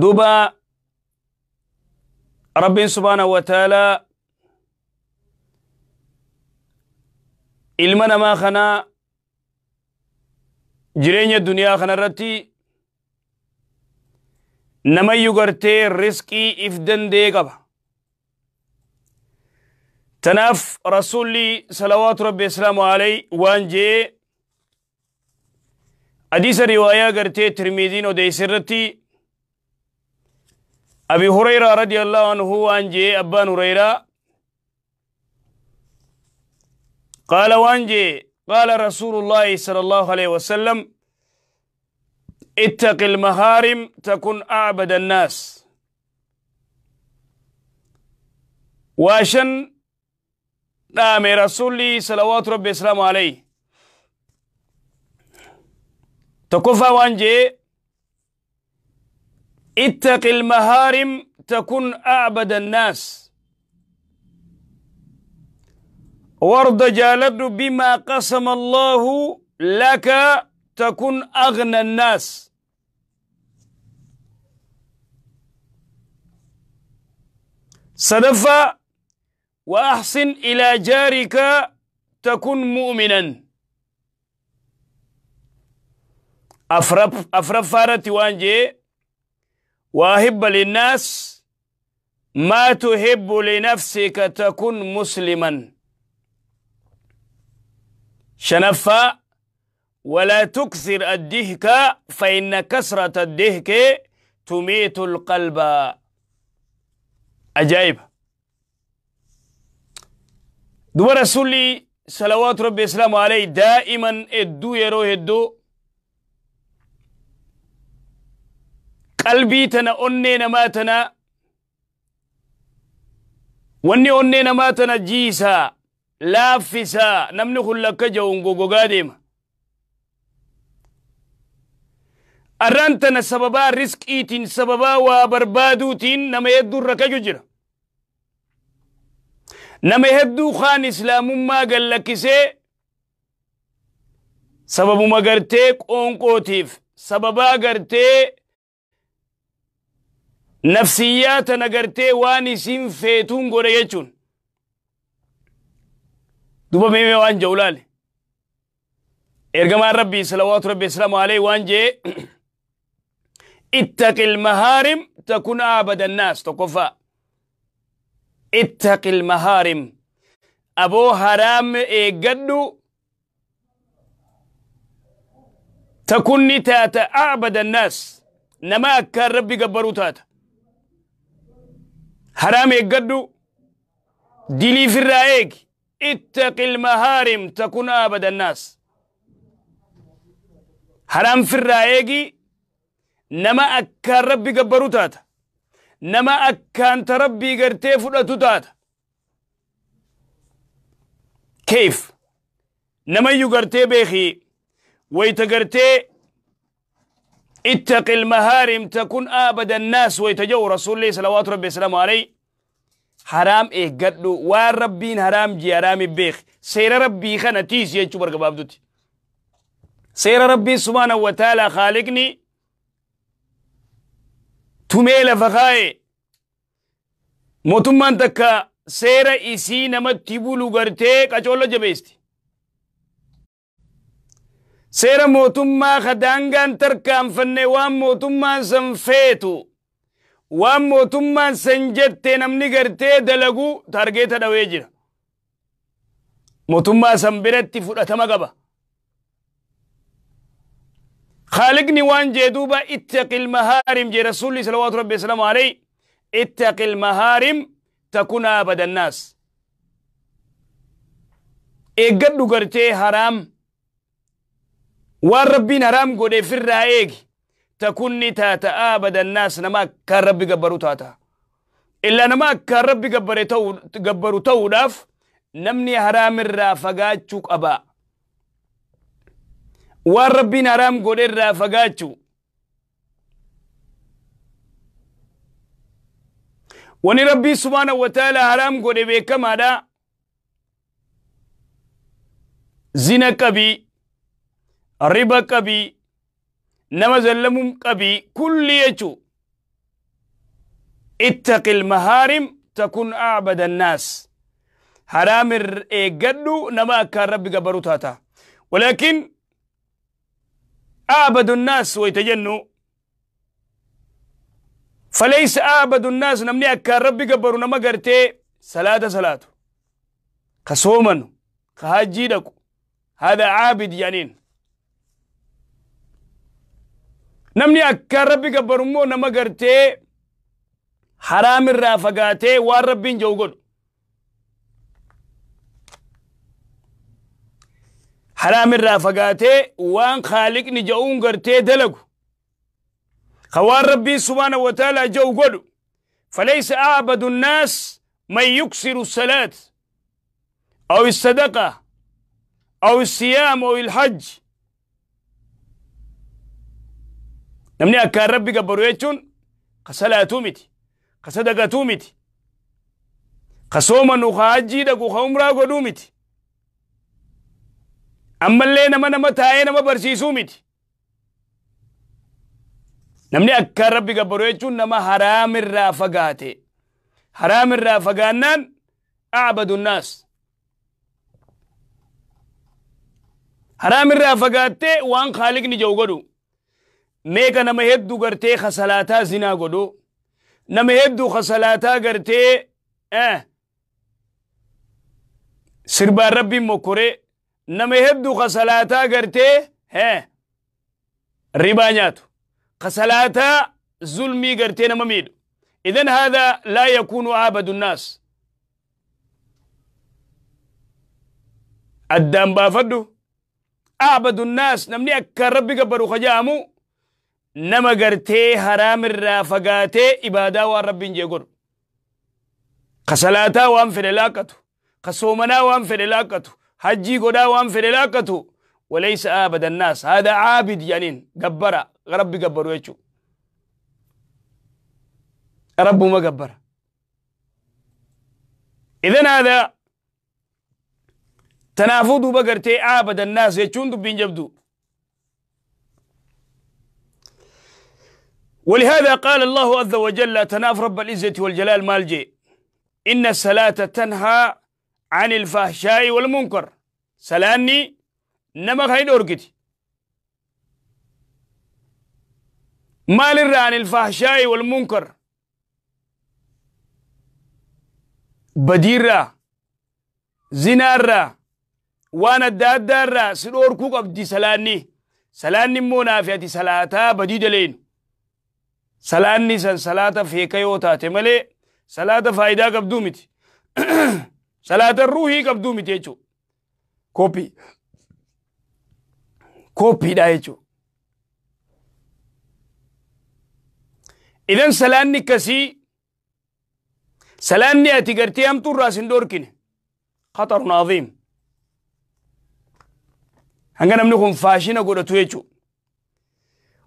duba rabbiin subhaanahu wa taalaa ilma namaa kanaa jireenya duniyaa kana irratti namayyuu gartee risqii if dandee qaba tanaaf rasuulli salawaatu rabbi islaamu alay waan jee hadiisa riwaayaa gartee tirmiiziin odeeyse irratti أبي هريرة رضي الله عنه أنجي أبان هريرة قال وأنجي قال رسول الله صلى الله عليه وسلم اتق المهارم تكن أعبد الناس وأشن نعم رسولي صلوات ربي السلام عليه تكفى وأنجي اتق المهارم تكن أعبد الناس وارض جالد بما قسم الله لك تكن أغنى الناس صدفة وأحسن إلى جارك تكن مؤمنا أفرف أفرف فارتي وانجي وأهب للناس ما تحب لنفسك تكن مسلما شنفا ولا تكثر الدهك فإن كثرة الدهك تميت القلب أجائب دوباره رسولي صلوات ربي السلام عليه دائما ادو يروه ادو qalbii tana onnee namaa tana wanni onnee namaa tana jiisaa laaffisaa namni kun lakka ja'uun gogogaa deema arraan tana sababaa riskiitiin sababaa waa barbaaduutiin nama hedduurra kaju jira nama hedduu kaan islaamummaa gallakkisee sababuma gartee qoonqootiif sababaa gartee نفسيات نغرتي واني سين فيتون غريچون دوبا مي مي وان جولال ارغم ربي صلوات ربي السلام عليه وان جي اتق المهارم تكون عبد الناس تكفى اتق المهارم ابو حرام ايغدو تكون نتات اعبد الناس نما كان ربي جبروتات haram eeggadhu diliifirraa eegi ittaqi ilmahaarim takun aabada annaas haram firraa eegi nama akkaan rabbi gabbaruu taata nama akkaan ta rabbii gartee fudhatu taata keef namayyuu gartee beekii wayta gartee اتق المهارم تكون آبد الناس ويتجو رسول الله صلى الله عليه وسلم عليه حرام إيه قدو وان حرام جي حرام بيخ سير ربي خانا تيس يجو برق سير ربي سبحانه وتعالى خالقني تميل فخاي موتمان تكا سير إسي نمت تبولو غرتي قچولا جبيستي seera mootummaa kadaangaan tarkaanfanne waan mootummaan san feetu waan mootummaan san jette namni gartee dalagu targeeta dhawee jira mootummaa san biratti fudhatama qaba خالقني وان جدوبا اتق المهارم جي رسول الله صلوات ربي وسلامه عليه اتق المهارم تكون ابد الناس اجدو قرتي حرام وربنا رام قد في الرأيك تكون نتاتا آبدا الناس نما كرب قبرو تاتا إلا نما كربي قبرو تاو نمني حرام الرافقات شوك أبا وربنا رام قد الرافقات شوك وني ربي سبحانه وتعالى حرام قد بيكما دا زينة كبي ربا كبي نمزلمم كبي كل يجو اتق المهارم تكون أعبد الناس حرام إيجادو نما كان ربي قبرو ولكن أعبد الناس ويتجنو فليس أعبد الناس نمني أكار ربي قبرو نما قرتي صلاة صلاة قصومن قهاجي هذا عابد يعني namni akka ربي gabbarummoo nama gartee حرام irraa fagaatee waan rabbiin حرام الرافقاتي وان خالق نجاون غرتي دلقو خوار ربي سبحانه وتعالى جو قدو فليس أعبد الناس من يكسر الصلاة أو الصدقة أو الصيام أو الحج namni akkaan rabbi gabbaru jechuun ka salaatuu miti ka sadaqatuu miti ka soomanu ka hajjii dhaqu ka umraa godhuu miti ammallee nama nama taa'ee nama barsiisuu miti namni akkaan rabbi gabbaru jechuun nama haraamirraa fagaate haraamirraa fagaannaan acbadu nnaas haraamirraa fagaattee waan kaaliqni jau godhu meeqa nama hedduu gartee kasalaataa zinaa godhu nama hedduu kasalaataa gartee sirbaan rabbiin mokkore nama hedduu kasalaataa gartee ribaa nyaatu kasalaataa zulmii gartee nama miidhu إذن هذا لا يكون عابد الناس الدم بافدو أعبد الناس نمني أكا ربي قبرو خجامو nama gartee haraamirraa fagaatee ibaadaa waan rabbiin jee godhu ka salaataa waan fedhe laakkatu ka soomanaa waan fedhe laakkatu hajjii godhaa waan fedhe laakkatu وليس آبد الناس هذا عابد يعني جبرة ربي جبر ويشو رب ما جبر إذن هذا تنافض بقرتي عابد الناس يشون دبين جبدو ولهذا قال الله عز وجل تناف رب العزة والجلال مالجي إن الصلاة تنهى عن الفحشاء والمنكر سلاني نما خيد ما لر عن الفحشاء والمنكر بديرة زنارة وانا دادارة سنور كوك أبدي سلاني سلاني مونافية سلاتا بديدلين صلاة نيسان صلاة في كيو تاتي ملي صلاة فايدة قبدو متي صلاة الروحي قبدو متي يجو كوبي كوبي دا يجو إذن صلاة نيكسي صلاة نياتي قرتي هم تور راسين دور كيني خطر عظيم هنگا نمنخون فاشينا قودتو يجو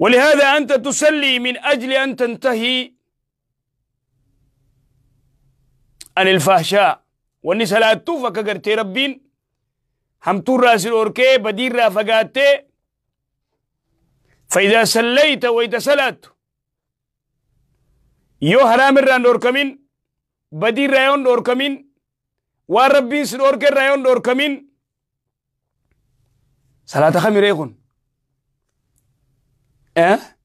ولهذا أنت تسلي من أجل أن تنتهي عن الفحشاء لا توفك قرتي ربين تور راس الأوركي بدير رافقاتي فإذا سليت وإذا سلت يو حرام الران دوركمين بدير رايون دوركمين وربين سنوركي رايون دوركمين صلاة ريخون ايه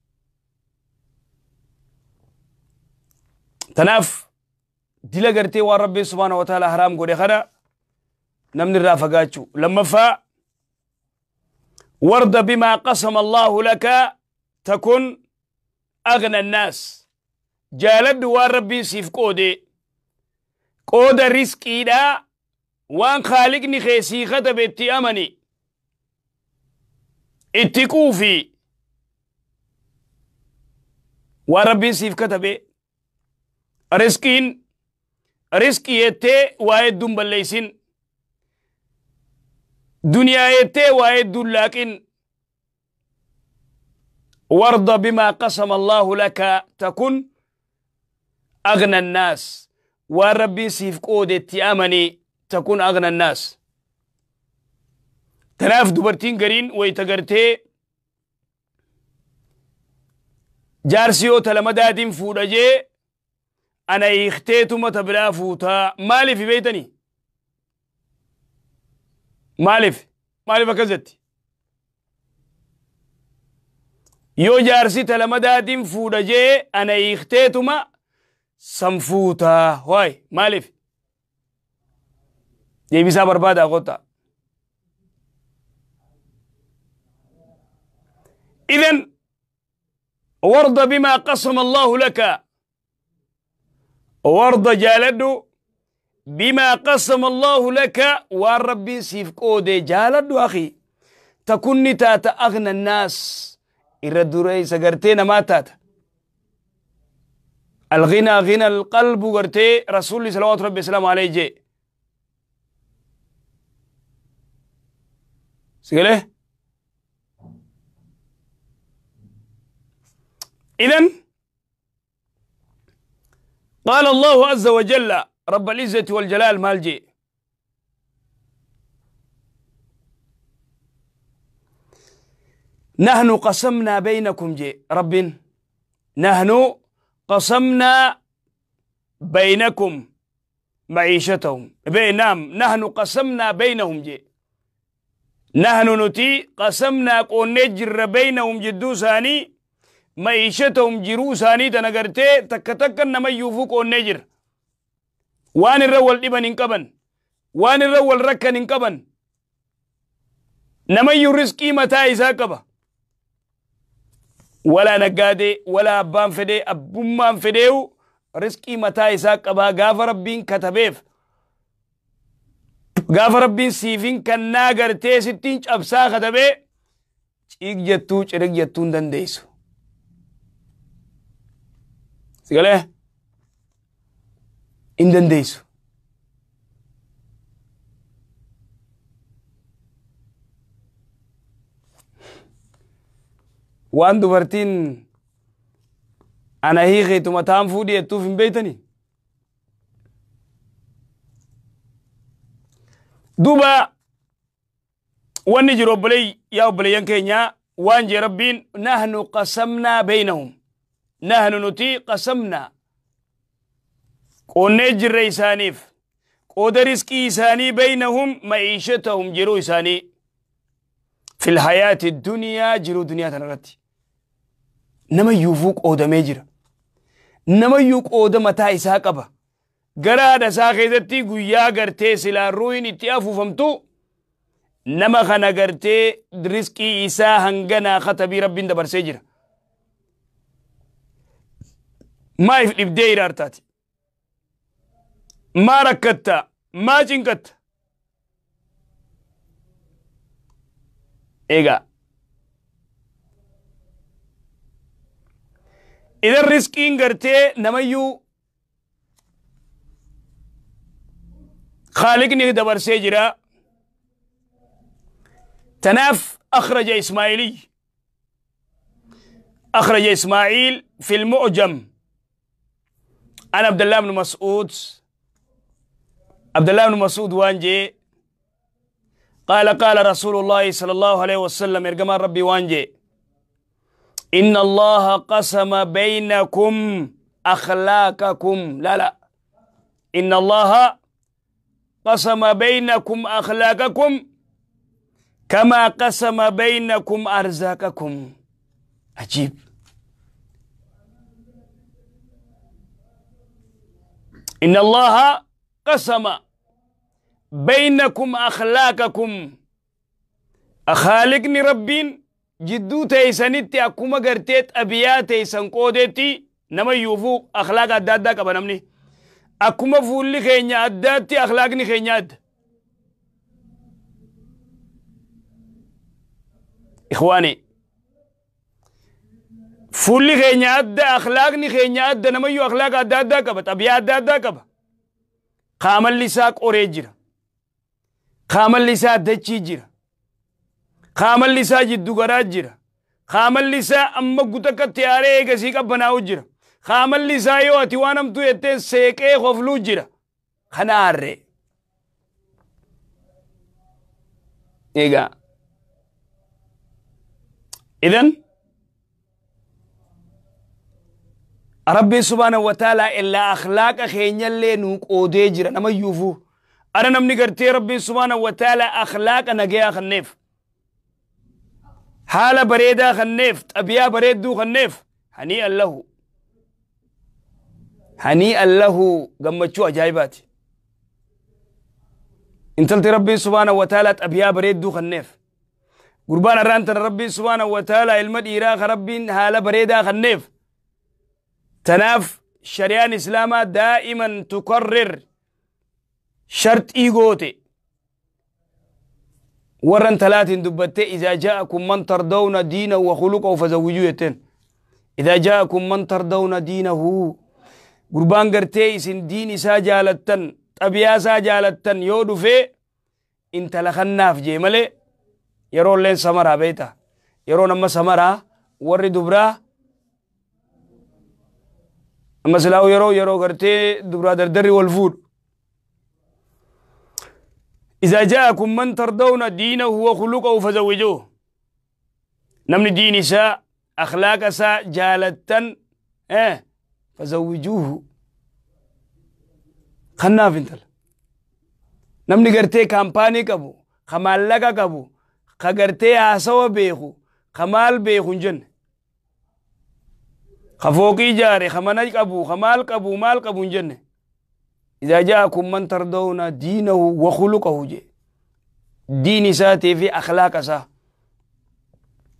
تناف دي غرتي ورب سبحانه وتعالى حرام غودي خدا نمن رافقاتو لما فا وارض بما قسم الله لك تكون أغنى الناس جالد وربي سيف قودي قود رزقي دا وان خالقني خيسي خطب اتي أمني اتقوفي وربي سيف كتب رسكين رسكي تي وايد دوم بليسين دنيا تي وايد دول لكن وارض بما قسم الله لك تكون اغنى الناس وربي سيف قود اتياماني تكون اغنى الناس تناف دوبرتين قرين ويتقرتي jaarsiyoota lama daadin fuudha jee ana hiikteetuma ta biraa fuutaa maaliif beeytanii maaliif maaliif akkas jetti yoo jaarsi ta lama daadin fuudha jee ana hiikteetuma san fuutaa waay maaliif deebisaa barbaadaa kottaa idan وارض بما قسم الله لك وارض جالد بما قسم الله لك وربي سيف قودي جالد أخي تكون تاتا أغنى الناس الردوري سقرتين ما تاتا الغنى غنى القلب قرتي رسول الله صلى الله عليه وسلم عليه جي سيقول إذا قال الله عز وجل رب العزة والجلال مالجي نحن قسمنا بينكم جي رب نحن قسمنا بينكم معيشتهم بينام نحن قسمنا بينهم جي نحن نتي قسمنا قنجر بينهم جدوساني معيشتهم جرو ساني تنغرتي تك تك نما يوفوك ونجر وان الرول ابن انقبن وان الرول ركن انقبن نما يرزقي متى إذا قبا ولا نقادي ولا أبان فدي أبومان فديو رزقي متى إذا قبا غاف ربين كتبيف غاف ربين سيفين كنا غرتي ستين أبسا خدبي ciig jettuu cirig jettuun dandeessu deisu. Wan du dubartiin ana hiikeetu mataan die hin ya beeytanii duba wanni jiru obboleey yaa obboleeyyan yang waan wan jerabin nahnu qasamna bainahum نحن نتي قسمنا قلنا جري سانيف قد رزقي ساني بينهم معيشتهم جرو ساني في الحياة الدنيا جرو دنيا تنرتي نما يوفوك أودا ميجر نما يوك أودا متى إساق أبا غراد دا ساخيزتي قويا قرتي سلا روين اتيافو فمتو نما خانا قرتي رزقي إسا هنگنا خطبي ربين دبر سيجر ما يفلي بدي رارتاتي ما ركتا ما جنكت ايغا اذا الرسكين قرتي نميو خالقني دبر سيجرا تناف أخرج إسماعيلي أخرج إسماعيل في المعجم أنا عبد الله بن مسعود عبد الله بن مسعود وانجي قال قال رسول الله صلى الله عليه وسلم ارجم ربي وانجي إن الله قسم بينكم أخلاقكم لا لا إن الله قسم بينكم أخلاقكم كما قسم بينكم أرزاقكم عجيب إن الله قسم بينكم أخلاقكم أخالقني ربين جدو تيسنت أكما قرتيت أبيا تيسن قودتي نما يوفو أخلاق أدادا كبنمني أكما فولي خينيا أداتي أخلاقني خينيا إخواني Fulli keenya adda, akhlaaqni keenya adda, namayyuu akhlaaqa adda addaa qaba, xabiyaa adda addaa qaba. Qaamalli isaa qoree jira. Qaamalli isaa dachii jira. Qaamalli isaa jiddugaraa jira. Qaamalli isaa amma guutuu akka tiyaaree eegasii qabbanaa'u jira. Qaamalli isaa yoo ati waan hamtuu jettee seeqee hofluu jira. Kana harree. Egaa. Idan. rabbi subhaanahu wa ta'ala illaa akhlaaqa keenyallee nu qoodee jira namayyuufuu ana namni gartee rabbiin subhaanahu wa ta'ala akhlaaqa nagayaa kanneef haala bareedaa kanneef xabiyaa bareedduu kanneef hanii'an lahu hanii'an lahu gammachuu ajaa'ibaati intalti rabbiin subhaanahu wa ta'ala xabiyaa bareedduu kanneef gurbaan harraan tana rabbiin subhaanahu wa ta'ala ilma dhiiraa ka rabbiin haala bareedaa kanneef تناف شريان إسلاما دائما تكرر شرط إيغوتي ورن ثلاث دبت إذا جاءكم من ترضون دينه وخلقه فزوجوه يتن إذا جاءكم من ترضون دينه قربان قرتي إسن دين إسا جالتن أبيا إسا جالتن يودو في انت لخناف جيمالي يرون لين سمرا بيتا يرون أما سمرا ورد براه maslaa'u yeroo yeroo gartee duraa dardarri wal fuudhu. إذا جاءكم من ترضون دينه وخلقه فزوجوه نمن دين ساء أخلاق ساء جالتا إيه فزوجوه خناف انتل نمن قرتي كامباني كبو خمال لك كبو خقرتي عسوا بيخو خمال بيخو جن خفوقي جاري خمنج أبو خمال أبو مال أبو جنة إذا جاءكم من ترضون دينه وخلقه جي دين ساتي في أخلاق سا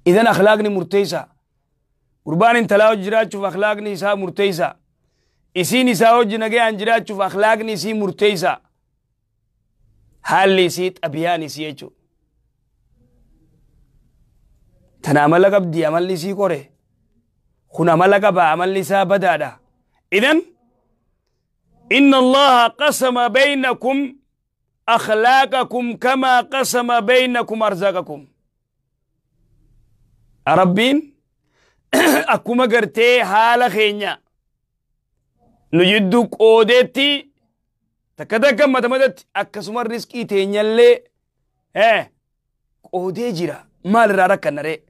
إذا أخلاقني مرتيسة قربان انتلاو جراتشوف أخلاقني سا مرتيسة إسيني ساو جنجي عن جراتشوف أخلاقني سي مرتيسة هالي سيت أبياني سيجو تنامل قبدي أمل سي قريه kun amala qaba amalli isaa badaadha idan inna allaha qasama baynakum akhlaaqakum kamaa qasama baynakum arzaqakum rabbiin akkuma gartee haala keenya nu jidduu qoodeetti takka takka matamatatti akkasuma risqii teenyallee qoodee jira maal irraa rakkannaree